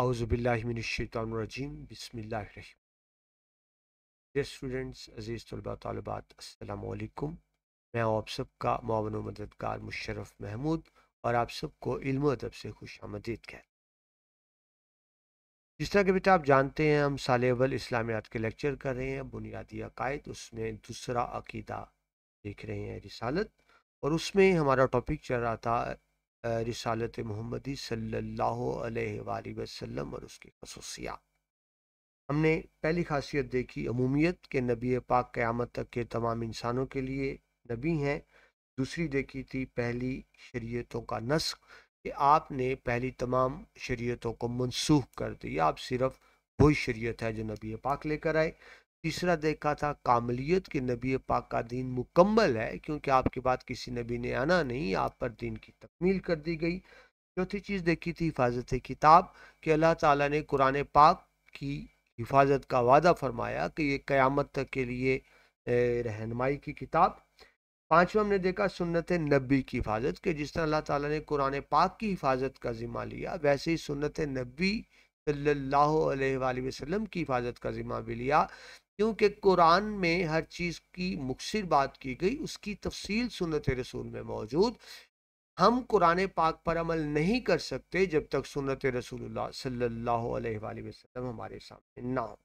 अज़बिल्लिमिनशानरजीम बसमिल्लर dear students अज़ीज़ तलबा तलबात असलकुम मैं आप सबका मावन मददगार मुशरफ महमूद और आप सबको इल्म अदब से खुश आमदीद कह जिस तरह के बेटा आप जानते हैं हम साल अवल इस्लामियात के लेक्चर कर रहे हैं बुनियादी अकायद उसमें दूसरा अकीदा देख रहे हैं रिसालत और उसमें हमारा टॉपिक चल रहा था रिसालत मोहम्मदी सल्लल्लाहु अलैहि वसल्लम और उसकी खसूसियात हमने पहली खासियत देखी अमूमियत के नबी पाक क़यामत तक के तमाम इंसानों के लिए नबी हैं दूसरी देखी थी पहली शरीयतों का नस्क कि आपने पहली तमाम शरीयतों को मनसूख कर दिया आप सिर्फ वही शरीयत है जो नबी पाक लेकर आए तीसरा देखा था कामलियत के नबी पाक का दिन मुकम्मल है क्योंकि आपके बाद किसी नबी ने आना नहीं आप पर दिन की तकमील कर दी गई चौथी चीज़ देखी थी हिफाजत किताब कि अल्लाह ताला ने कुरान पाक की हिफाजत का वादा फरमाया कि ये क़यामत तक के लिए रहनमाई की किताब पाँचवा हमने देखा सुन्नत नबी की हिफाजत के जिस तरह अल्लाह ताला ने कुरान पाक की हिफाजत का ज़िम्मा लिया वैसे ही सुन्नत नबी सल्लल्लाहु अलैहि वसल्लम की हिफाजत का ज़िम्मा भी लिया क्योंकि कुरान में हर चीज़ की मुखसर बात की गई उसकी तफसील सुनत रसूल में मौजूद हम कुरान पाक पर अमल नहीं कर सकते जब तक सुनत रसूल सल्ला अलैहि हमारे सामने ना हो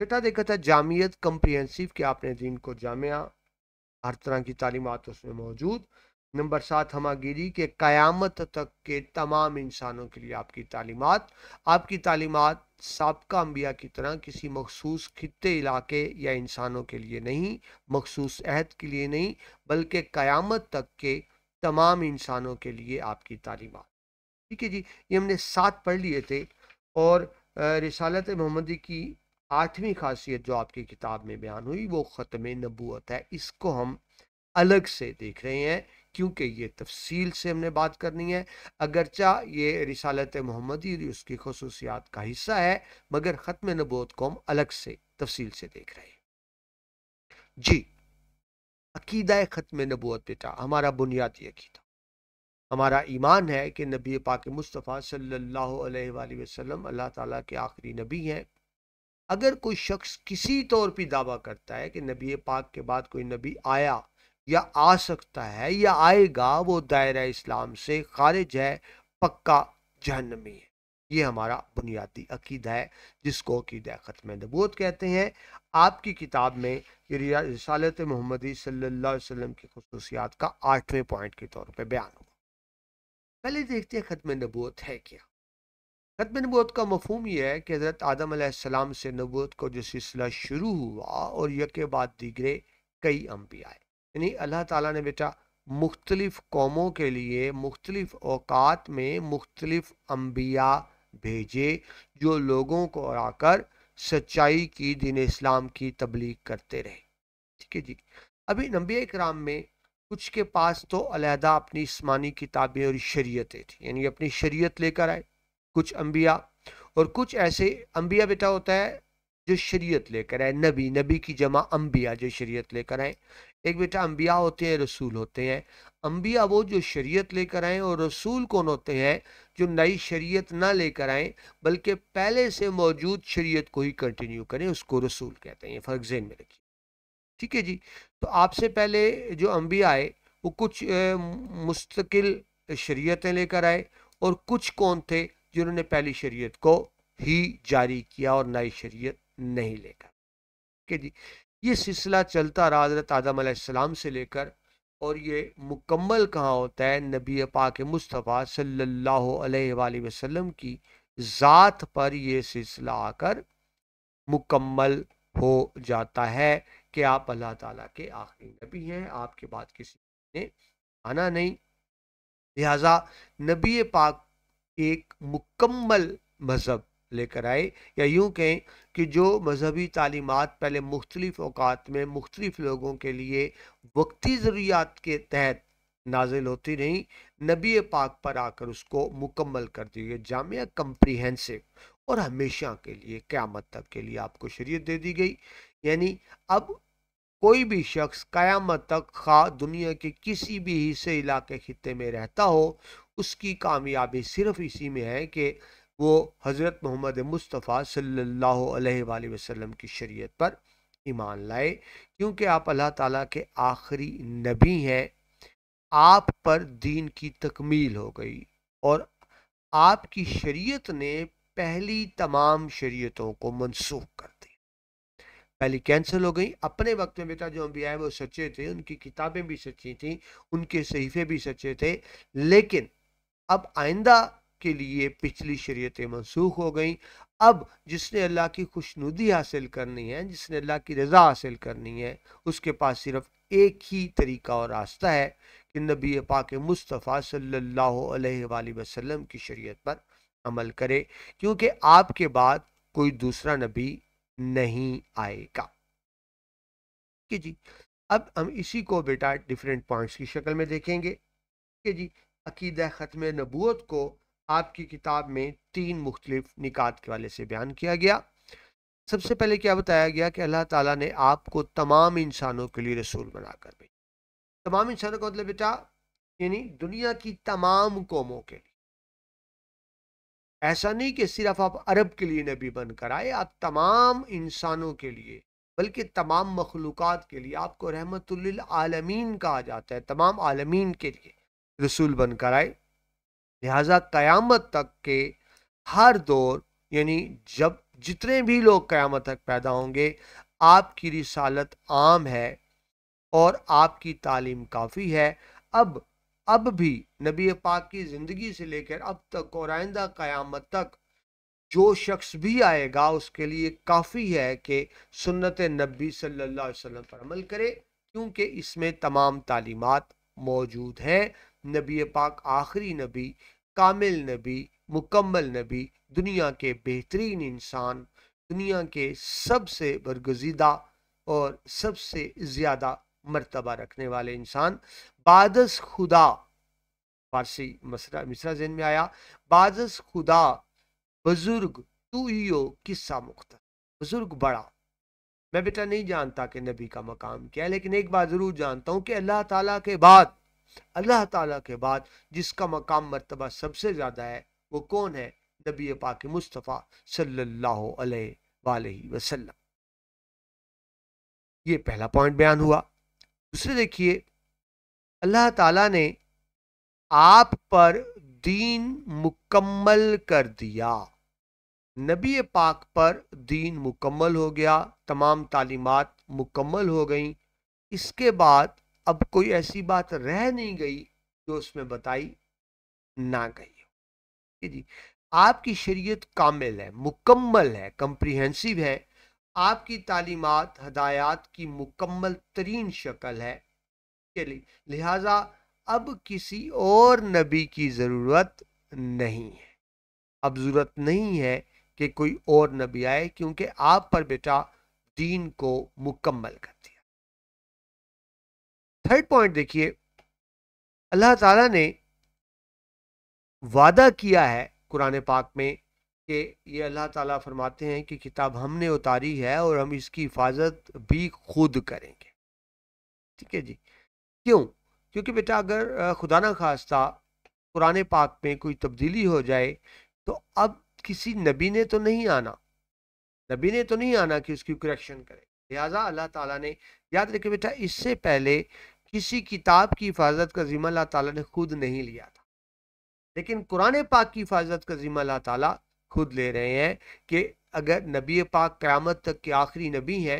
बेटा देखा था जामियत कम्प्रीहसिव कि आपने दिन को जामिया हर तरह की तालीमत उसमें मौजूद नंबर सात हमागिरी के क़यामत तक के तमाम इंसानों के लिए आपकी तालीमत आपकी तालीमत सबका अम्बिया की तरह किसी मखसूस खत्ते इलाके या इंसानों के लिए नहीं मखसूस अहद के लिए नहीं बल्कि क़यामत तक के तमाम इंसानों के लिए आपकी तालीमत ठीक है जी ये हमने सात पढ़ लिए थे और रिसालत मोहम्मदी की आठवीं खासियत जो आपकी किताब में बयान हुई वो ख़त्म नबूत है इसको हम अलग से देख रहे हैं क्योंकि ये तफसील से हमने बात करनी है अगरचा ये रिसालत मोहम्मदी उसकी खसूसियात का हिस्सा है मगर ख़त्म नबूत को हम अलग से तफसील से देख रहे हैं जी अकीदा ख़त्म नबूत बेटा हमारा बुनियादी अकीदा हमारा ईमान है कि नबी पाक मुस्तफ़ा सल्लल्लाहु अलैहि वसल्लम अल्लाह ताला के आखिरी नबी हैं अगर कोई शख्स किसी तौर पर दावा करता है कि नबी पाक के बाद कोई नबी आया या आ सकता है या आएगा वो दायरा इस्लाम से खारिज है पक्का जहनमी है ये हमारा बुनियादी अकीदा है जिसको अकीद ख़त्म नबूत कहते हैं आपकी किताब में रिसालत मोहम्मदी सल्ला वसम की खसूसियात का आठवें पॉइंट के तौर पर बयान हुआ पहले देखते हैं ख़त्म नबूत है क्या ख़त्म नबूत का मफहम यह है कि हज़रत आदम से नबूत को जो सिलसिला शुरू हुआ और यके बाद दिगरे कई अम्बी आए यानी अल्लाह ताला ने बेटा मुख्तलिफ़ कौमों के लिए मुख्तलिफ़ अवकात में मुख्तलिफ़ अम्बिया भेजे जो लोगों को आकर सच्चाई की दीन इस्लाम की तबलीग करते रहे ठीक है जी अभी नबी कराम में कुछ के पास तो अलहदा अपनी इसमानी किताबें और शरीयतें थी यानी अपनी शरीयत लेकर आए कुछ अम्बिया और कुछ ऐसे अम्बिया बेटा होता है जो शरीयत लेकर आए नबी नबी की जमा अम्बिया जो शरीयत लेकर आए एक बेटा अम्बिया होते हैं रसूल होते हैं अम्बिया वो जो शरीयत लेकर आए और रसूल कौन होते हैं जो नई शरीयत ना लेकर आए बल्कि पहले से मौजूद शरीयत को ही कंटिन्यू करें उसको रसूल कहते हैं फ़र्क जेन में रखिए ठीक है जी तो आपसे पहले जो अम्बिया आए वो कुछ मुस्तकिल शरीयतें लेकर आए और कुछ कौन थे जिन्होंने पहली शरीयत को ही जारी किया और नई शरीयत नहीं लेगा ठीक जी ये सिलसिला चलता रहा हजरत आदम सलाम से लेकर और ये मुकम्मल कहाँ होता है नबी पाक मुस्तफ़ा सल्लल्लाहु अलैहि वसल्लम की ज़ात पर ये सिलसिला आकर मुकम्मल हो जाता है कि आप अल्लाह ताला के आखिरी नबी हैं आपके बाद किसी ने आना नहीं लिहाजा नबी पाक एक मुकम्मल मज़हब लेकर आए या यूं कहें कि जो मजहबी तालीमत पहले मुख्तलिफ़ अवत में मुख्तलिफ़ लोगों के लिए वक्ती ज़रूरियात के तहत नाजिल होती रहीं नबी पाक पर आकर उसको मुकम्मल कर दी गई जामिया कम्प्रीहेंसिव और हमेशा के लिए क़्यामत तक के लिए आपको शरीय दे दी गई यानी अब कोई भी शख्स क़यामत तक खा दुनिया के किसी भी हिस्से इलाके खत्े में रहता हो उसकी कामयाबी सिर्फ इसी में है कि वो हज़रत मोहम्मद मुस्तफ़ा सल्लल्लाहु अलैहि वसल्लम की शरीयत पर ईमान लाए क्योंकि आप अल्लाह ताला के आखिरी नबी हैं आप पर दीन की तकमील हो गई और आपकी शरीयत ने पहली तमाम शरीयतों को मनसूख कर दी पहली कैंसिल हो गई अपने वक्त में बेटा जो आए वो सच्चे थे उनकी किताबें भी सच्ची थी उनके सहीफे भी सच्चे थे लेकिन अब आइंदा के लिए पिछली शरीयतें मनसूख हो गई अब जिसने अल्लाह की खुशनुदी हासिल करनी है जिसने अल्लाह की रज़ा हासिल करनी है उसके पास सिर्फ एक ही तरीका और रास्ता है कि नबी पाक मुस्तफ़ा सल्लल्लाहु अलैहि वसल्लम की शरीयत पर अमल करे क्योंकि आपके बाद कोई दूसरा नबी नहीं आएगा कि जी अब हम इसी को बेटा डिफरेंट पॉइंट्स की शक्ल में देखेंगे कि जी अकीद ख़त्म नबूत को आपकी किताब में तीन मुख्तलिफ निकात के वाले से बयान किया गया सबसे पहले क्या बताया गया कि अल्लाह ताला ने आपको तमाम इंसानों के लिए रसूल बनाकर भेजा तमाम इंसानों का मतलब बेटा यानी दुनिया की तमाम कौमों के लिए ऐसा नहीं कि सिर्फ आप अरब के लिए नबी बनकर आए आप तमाम इंसानों के लिए बल्कि तमाम मखलूक के लिए आपको रहमतुल्लिल आलमीन कहा जाता है तमाम आलमीन के लिए रसूल बनकर आए लिहाजा क़यामत तक के हर दौर यानी जब जितने भी लोग क़यामत तक पैदा होंगे आपकी रिसालत आम है और आपकी तालीम काफ़ी है अब अब भी नबी पाक की ज़िंदगी से लेकर अब तक और आइंदा क़यामत तक जो शख्स भी आएगा उसके लिए काफ़ी है कि सुन्नत नबी सल्लल्लाहु अलैहि वसल्लम पर अमल करे क्योंकि इसमें तमाम तालीमत मौजूद हैं नबी पाक आखिरी नबी कामिल नबी मुकम्मल नबी दुनिया के बेहतरीन इंसान दुनिया के सबसे बरगजीदा और सबसे ज़्यादा मर्तबा रखने वाले इंसान बादस खुदा फारसी मसरा मिसरा जहन में आया बादस खुदा बुजुर्ग तू यो किस्सा मुख्त बुजुर्ग बड़ा मैं बेटा नहीं जानता कि नबी का मकाम क्या है लेकिन एक बात ज़रूर जानता हूँ कि अल्लाह ताला के बाद अल्लाह ताला के बाद जिसका मकाम मरतबा सबसे ज़्यादा है वो कौन है नबी पाक मुस्तफ़ा सल्लल्लाहु अलैहि वसल्लम ये पहला पॉइंट बयान हुआ दूसरे देखिए अल्लाह ताला ने आप पर दीन मुकम्मल कर दिया नबी पाक पर दीन मुकम्मल हो गया तमाम तालीमत मुकम्मल हो गई इसके बाद अब कोई ऐसी बात रह नहीं गई जो उसमें बताई ना गई हो जी आपकी शरीयत कामिल है मुकम्मल है कम्प्रीहेंसिव है आपकी तालीमत हदायत की मुकम्मल तरीन शक्ल है चलिए लिहाजा अब किसी और नबी की ज़रूरत नहीं है अब ज़रूरत नहीं है कि कोई और नबी आए क्योंकि आप पर बेटा दीन को मुकम्मल करती थर्ड पॉइंट देखिए अल्लाह ताला ने वादा किया है कुरान पाक में कि ये अल्लाह ताला फरमाते हैं कि किताब हमने उतारी है और हम इसकी हिफाजत भी खुद करेंगे ठीक है जी क्यों क्योंकि बेटा अगर खुदा न खास्ता कुरान पाक में कोई तब्दीली हो जाए तो अब किसी नबी ने तो नहीं आना नबी ने तो नहीं आना कि उसकी करेक्शन करे लिहाजा अल्लाह ताला ने याद रखे बेटा इससे पहले किसी किताब की हिफाजत का जिम्मा अल्लाह ताला ने खुद नहीं लिया था लेकिन कुरान पाक की हिफाजत का जिम्मा अल्लाह ताला खुद ले रहे हैं कि अगर नबी पाक क़्यामत तक के आखिरी नबी हैं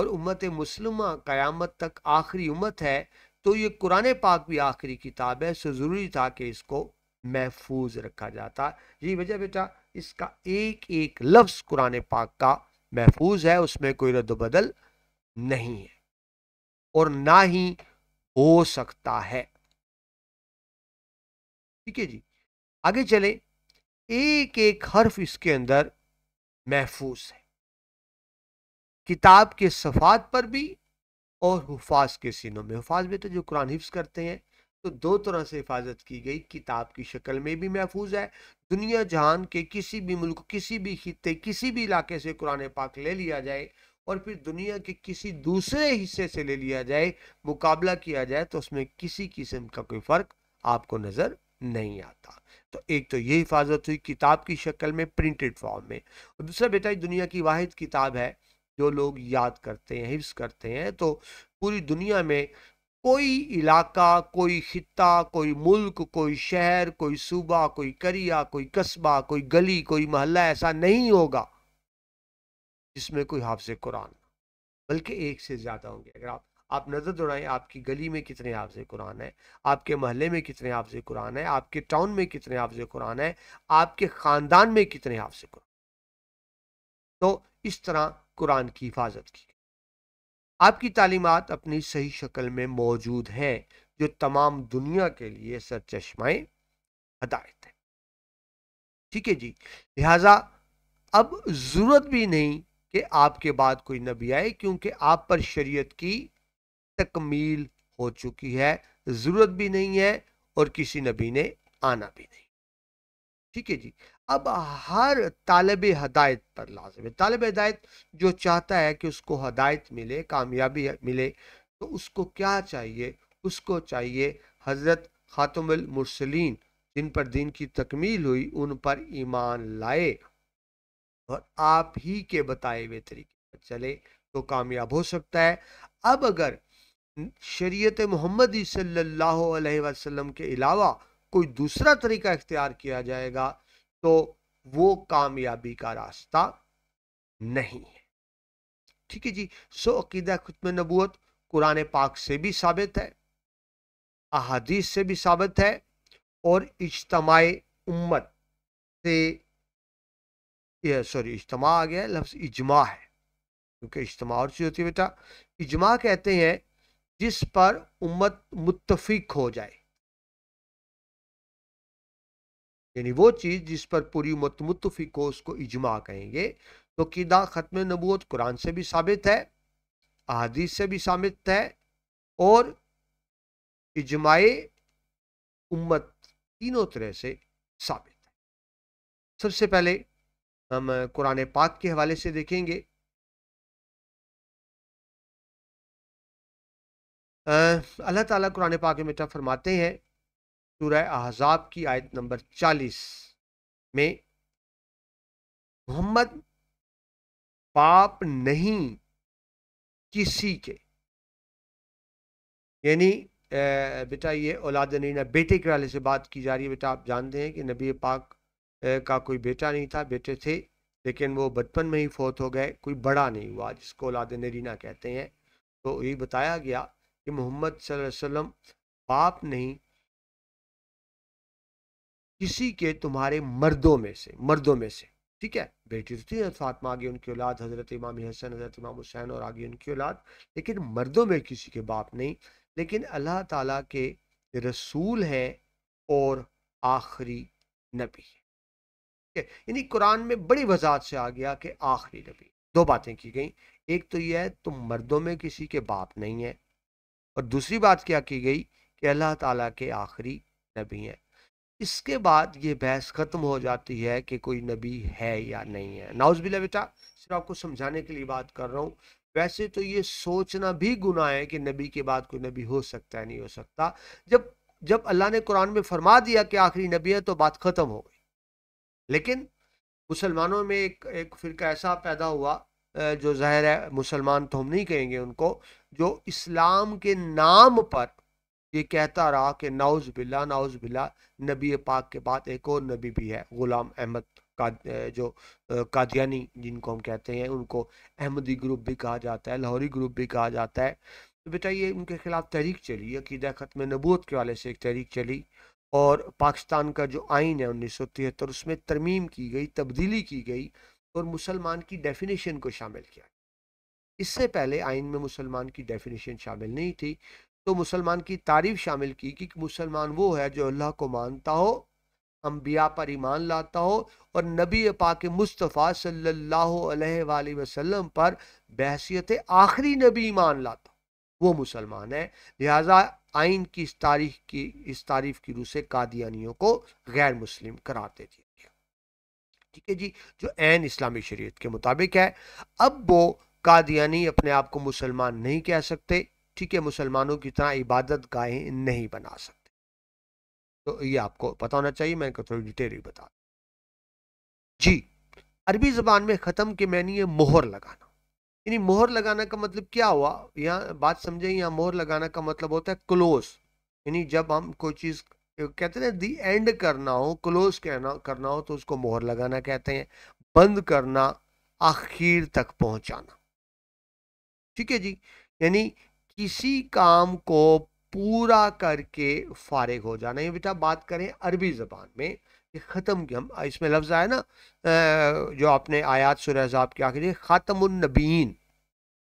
और उम्मत मुसलमा क़्यामत तक आखिरी उम्मत है तो ये कुरान पाक भी आखिरी किताब है सो ज़रूरी था कि इसको महफूज रखा जाता यही वजह बेटा इसका एक एक लफ्ज़ कुरान पाक का महफूज है उसमें कोई रद्द बदल नहीं है और ना ही हो सकता है ठीक है जी आगे चले एक एक हर्फ इसके अंदर महफूज है किताब के सफात पर भी और हुफाज के सीनों में हुफाज में तो जो कुरान हिफ्स करते हैं तो दो तरह से हिफाजत की गई किताब की शक्ल में भी महफूज है दुनिया जहान के किसी भी मुल्क किसी भी खिते किसी भी इलाके से कुरान पाक ले लिया जाए और फिर दुनिया के किसी दूसरे हिस्से से ले लिया जाए मुकाबला किया जाए तो उसमें किसी किस्म का कोई फ़र्क आपको नज़र नहीं आता तो एक तो ये हिफाजत हुई किताब की शक्ल में प्रिंटेड फॉर्म में और दूसरा बेटा ये दुनिया की वाद किताब है जो लोग याद करते हैं हिफ्स करते हैं तो पूरी दुनिया में कोई इलाका कोई खत्ता कोई मुल्क कोई शहर कोई सूबा कोई करिया कोई कस्बा कोई गली कोई मोहल्ला ऐसा नहीं होगा जिसमें कोई हाफ़ कुरान बल्कि एक से ज़्यादा होंगे अगर आप आप नज़र दौड़ाएं आपकी गली में कितने हाफ कुरान है आपके महल्ले में कितने हाफ कुरान है आपके टाउन में कितने हाफ़ कुरान है आपके ख़ानदान में कितने हाफ़ कुरान तो इस तरह कुरान की हिफाजत की आपकी तालीमत अपनी सही शक्ल में मौजूद हैं जो तमाम दुनिया के लिए सरचश्माएँ हदायत हैं ठीक है जी लिहाजा अब ज़रूरत भी नहीं कि आपके बाद कोई नबी आए क्योंकि आप पर शरीयत की तकमील हो चुकी है ज़रूरत भी नहीं है और किसी नबी ने आना भी नहीं ठीक है जी अब हर तालब हदायत पर लाजम है तालब हदायत जो चाहता है कि उसको हदायत मिले कामयाबी मिले तो उसको क्या चाहिए उसको चाहिए हज़रत ख़ातमसलिन जिन पर दीन की तकमील हुई उन पर ईमान लाए और आप ही के बताए हुए तरीके पर चले तो कामयाब हो सकता है अब अगर शरीयत मोहम्मद सल्लल्लाहु अलैहि वसल्लम के अलावा कोई दूसरा तरीका इख्तियार किया जाएगा तो वो कामयाबी का रास्ता नहीं है ठीक है जी सो अकीदा खुतम नबूत कुरान पाक से भी साबित है अहादीस से भी साबित है और इजतमाय उम्मत से सॉरी इजतमा आ गया लफ्ज़ इजमा है क्योंकि इजतमा और चीज़ होती है बेटा इजमा कहते हैं जिस पर उम्मत मुतफिक हो जाए यानी वो चीज़ जिस पर पूरी उम्मत मुतफिक हो उसको इजमा कहेंगे तो किदा ख़त्म नबूत कुरान से भी साबित है अदीस से भी साबित है और इजमाए उम्मत तीनों तरह से साबित है सबसे पहले हम कुरान पाक के हवाले से देखेंगे अल्लाह ताला कुरान पाक में मिठा फरमाते हैं सूरह अहजाब की आयत नंबर चालीस में मोहम्मद पाप नहीं किसी के यानी बेटा ये औलाद ना बेटे के वाले से बात की जा रही है बेटा आप जानते हैं कि नबी पाक का कोई बेटा नहीं था बेटे थे लेकिन वो बचपन में ही फौत हो गए कोई बड़ा नहीं हुआ जिसको औलाद नरीना कहते हैं तो ये बताया गया कि मोहम्मद वसल्लम बाप नहीं किसी के तुम्हारे मर्दों में से मर्दों में से ठीक है बेटी तो थी फातमा आगे उनकी औलाद हजरत इमाम हसन हजरत इमाम हुसैन और आगे उनकी औलाद लेकिन मर्दों में किसी के बाप नहीं लेकिन अल्लाह ताला के रसूल हैं और आखिरी नबी है है यानी कुरान में बड़ी वजाहत से आ गया कि आखिरी नबी दो बातें की गई एक तो यह है तुम मर्दों में किसी के बाप नहीं है और दूसरी बात क्या की गई कि अल्लाह ताला के आखिरी नबी है इसके बाद ये बहस ख़त्म हो जाती है कि कोई नबी है या नहीं है नाउज बिला बेटा सिर्फ आपको समझाने के लिए बात कर रहा हूँ वैसे तो ये सोचना भी गुनाह है कि नबी के बाद कोई नबी हो सकता है नहीं हो सकता जब जब अल्लाह ने कुरान में फरमा दिया कि आखिरी नबी है तो बात ख़त्म हो गई लेकिन मुसलमानों में एक एक फिरका ऐसा पैदा हुआ जो ज़ाहिर है मुसलमान तो हम नहीं कहेंगे उनको जो इस्लाम के नाम पर ये कहता रहा कि नाउज़ बिल्ला नाउज़ बिल्ला नबी पाक के बाद एक और नबी भी है ग़ुलाम अहमद का जो कादियानी जिनको हम कहते हैं उनको अहमदी ग्रुप भी कहा जाता है लाहौरी ग्रुप भी कहा जाता है तो बेटा ये उनके खिलाफ तहरीक चली अकीदा ख़त्म नबूत के वाले से एक तहरीक चली और पाकिस्तान का जो आइन है उन्नीस उसमें तरमीम की गई तब्दीली की गई और मुसलमान की डेफिनेशन को शामिल किया गया इससे पहले आइन में मुसलमान की डेफिनेशन शामिल नहीं थी तो मुसलमान की तारीफ शामिल की कि मुसलमान वो है जो अल्लाह को मानता हो अम्बिया पर ईमान लाता हो और नबी पाक मुस्तफ़ा सल्लल्लाहु अलैहि वसल्लम पर बहसीत आखिरी नबी ईमान लाता हो वो मुसलमान है लिहाजा आइन की इस तारीख की इस तारीफ की रूह से कादियानियों को गैर मुस्लिम करार दे दिया गया ठीक है जी जो एन इस्लामी शरीयत के मुताबिक है अब वो कादियानी अपने आप को मुसलमान नहीं कह सकते ठीक है मुसलमानों की तरह इबादत गाहें नहीं बना सकते तो ये आपको पता होना चाहिए मैं थोड़ी डिटेल ही बता जी अरबी जबान में ख़त्म के मैनी मोहर लगाना यानी मोहर लगाना का मतलब क्या हुआ यहाँ बात समझे यहाँ मोहर लगाना का मतलब होता है क्लोज यानी जब हम कोई चीज़ कहते हैं दी एंड करना हो क्लोज कहना करना हो तो उसको मोहर लगाना कहते हैं बंद करना आखिर तक पहुंचाना ठीक है जी यानी किसी काम को पूरा करके फारिग हो जाना ये बेटा बात करें अरबी ज़बान में ख़त्म हम इसमें लफ्ज़ आया ना जो आपने आयात सुर अहजाब के आखिर ख़ातमनबीन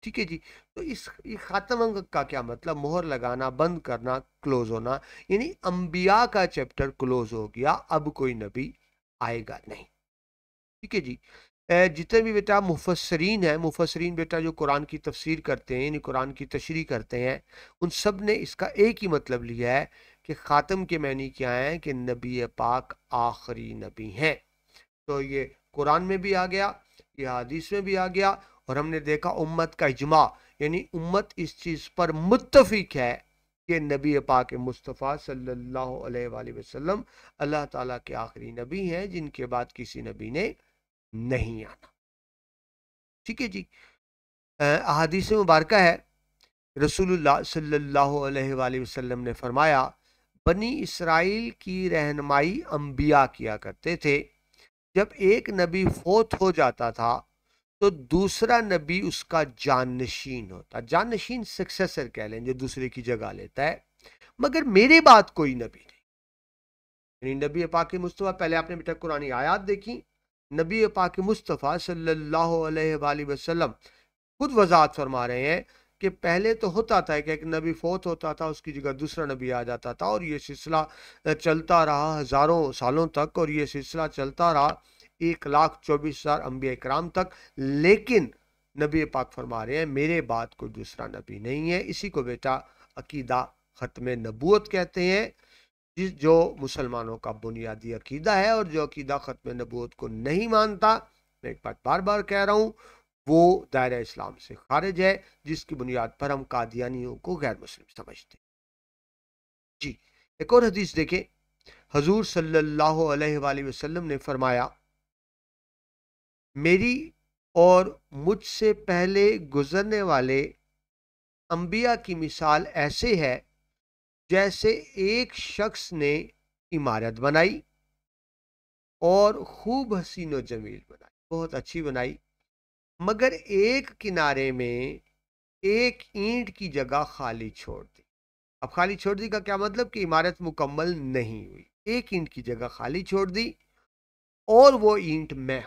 ठीक है जी तो इस ये ख़ातम का क्या मतलब मोहर लगाना बंद करना क्लोज होना यानी अम्बिया का चैप्टर क्लोज हो गया अब कोई नबी आएगा नहीं ठीक है जी जितने भी बेटा मुफसरीन है मुफसरीन बेटा जो कुरान की तफसीर करते हैं यानी कुरान की तशरी करते हैं उन सब ने इसका एक ही मतलब लिया है कि ख़ातम के मैनी क्या हैं कि नबी पाक आखिरी नबी हैं तो ये कुरान में भी आ गया ये हदीस में भी आ गया और हमने देखा उम्मत का इजमा यानी उम्मत इस चीज़ पर मुतफिक है कि नबी पाक मुस्तफ़ा सल्लल्लाहु अलैहि वसल्लम अल्लाह ताला के आखिरी नबी हैं जिनके बाद किसी नबी ने नहीं आना ठीक है जी अदीस मुबारक है रसूलुल्लाह सल्लल्लाहु अलैहि वसल्लम ने फरमाया बनी इसराइल की रहनमाई अम्बिया किया करते थे जब एक नबी फोत हो जाता था तो दूसरा नबी उसका जानशीन होता जानशीन सक्सेसर कह लें जो दूसरे की जगह लेता है मगर मेरे बाद कोई नबी नहीं नबी पाक मुस्तफ़ा पहले आपने बेटा कुरानी आयात देखी नबी पाक मुस्तफ़ा सल्लल्लाहु अलैहि वसल्लम खुद वजात फरमा रहे हैं कि पहले तो होता था कि एक नबी फोत होता था उसकी जगह दूसरा नबी आ जाता था और ये सिलसिला चलता रहा हज़ारों सालों तक और ये सिलसिला चलता रहा एक लाख चौबीस हज़ार अम्बिया कराम तक लेकिन नबी पाक फरमा रहे हैं मेरे बात को दूसरा नबी नहीं है इसी को बेटा अकीदा ख़त्म नबूत कहते हैं जिस जो मुसलमानों का बुनियादी अकीदा है और जो अकीदा ख़त्म नबूत को नहीं मानता मैं एक बात बार बार कह रहा हूँ वो दायरा इस्लाम से खारिज है जिसकी बुनियाद पर हम कादियानियों को गैर मुस्लिम समझते हैं जी एक और हदीस देखें हजूर सल्लल्लाहु अलैहि वसल्लम ने फरमाया मेरी और मुझसे पहले गुजरने वाले अंबिया की मिसाल ऐसे है जैसे एक शख्स ने इमारत बनाई और खूब हसीन जमील बनाई बहुत अच्छी बनाई मगर एक किनारे में एक ईंट की जगह खाली छोड़ दी अब खाली छोड़ दी का क्या मतलब कि इमारत मुकम्मल नहीं हुई एक ईंट की जगह खाली छोड़ दी और वो ईंट मैं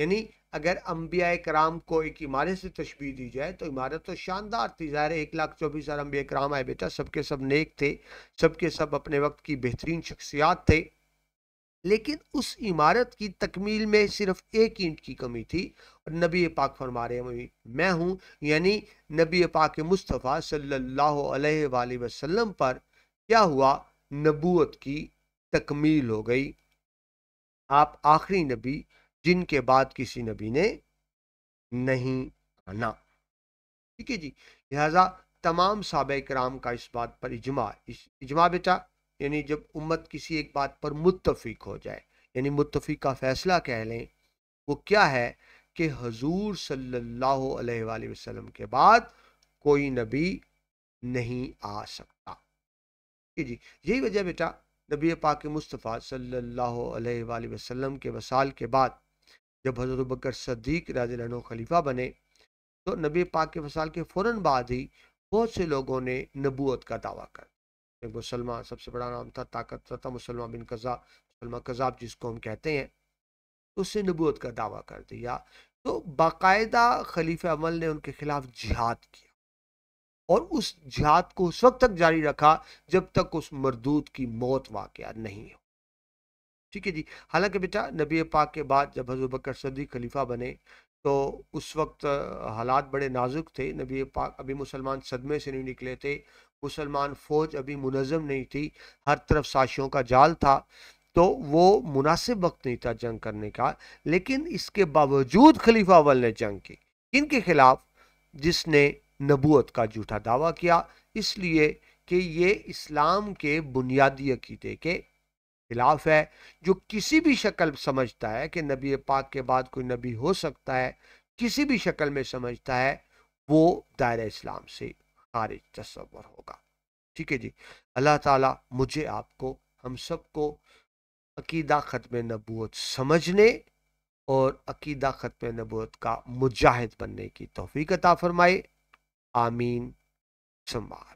यानी अगर अम्बिया कराम को एक इमारत से तशबी दी जाए तो इमारत तो शानदार थी ज़ाहिर एक लाख चौबीस हज़ार अम्बिया कराम आए बेटा सबके सब नेक थे सबके सब अपने वक्त की बेहतरीन शख्सियात थे लेकिन उस इमारत की तकमील में सिर्फ एक इंट की कमी थी और नबी पाक फरमा रहे मैं हूँ यानी नबी पाक मुस्तफ़ा सल्लल्लाहु अलैहि वसल्लम पर क्या हुआ नबूत की तकमील हो गई आप आखिरी नबी जिनके बाद किसी नबी ने नहीं आना ठीक है जी लिहाजा तमाम सबक राम का इस बात पर इजमा इस इजमा बेटा यानी जब उम्मत किसी एक बात पर मुतफिक हो जाए यानी मुतफिक का फैसला कह लें वो क्या है कि हजूर सल्ला वसलम के बाद कोई नबी नहीं आ सकता जी यही वजह बेटा नबी पाक मुस्तफ़ा सल्ला वसलम के वसाल के बाद जब हज़रत बकर सदीक राजो खलीफा बने तो नबी पाक के वसाल के फ़ौर बाद ही बहुत से लोगों ने नबूत का दावा कर एक मुसलमान सबसे बड़ा नाम था ताकत था मुसलमान बिन कजा मुसलमान कज़ाब जिसको हम कहते हैं तो उसने नबूत का दावा कर दिया तो बाकायदा खलीफ अमल ने उनके खिलाफ जिहाद किया और उस जिहाद को उस वक्त तक जारी रखा जब तक उस मरदूत की मौत वाक़ नहीं हो ठीक है जी हालांकि बेटा नबी पाक के बाद जब हजू बकर सदी खलीफा बने तो उस वक्त हालात बड़े नाजुक थे नबी पाक अभी मुसलमान सदमे से नहीं निकले थे मुसलमान फ़ौज अभी मुनज़म नहीं थी हर तरफ साशियों का जाल था तो वो मुनासिब वक्त नहीं था जंग करने का लेकिन इसके बावजूद खलीफा अवल ने जंग की इनके खिलाफ जिसने नबूत का झूठा दावा किया इसलिए कि ये इस्लाम के बुनियादी अकीदे के खिलाफ है जो किसी भी शक्ल समझता है कि नबी पाक के बाद कोई नबी हो सकता है किसी भी शक्ल में समझता है वो दायरा इस्लाम से खारिज तस्वर होगा ठीक है जी अल्लाह ताला मुझे आपको हम सबको अकीदा ख़त्म नबूत समझने और अकीदा ख़त्म नबूत का मुजाहिद बनने की तोफ़ी अता फ़रमाए आमीन समार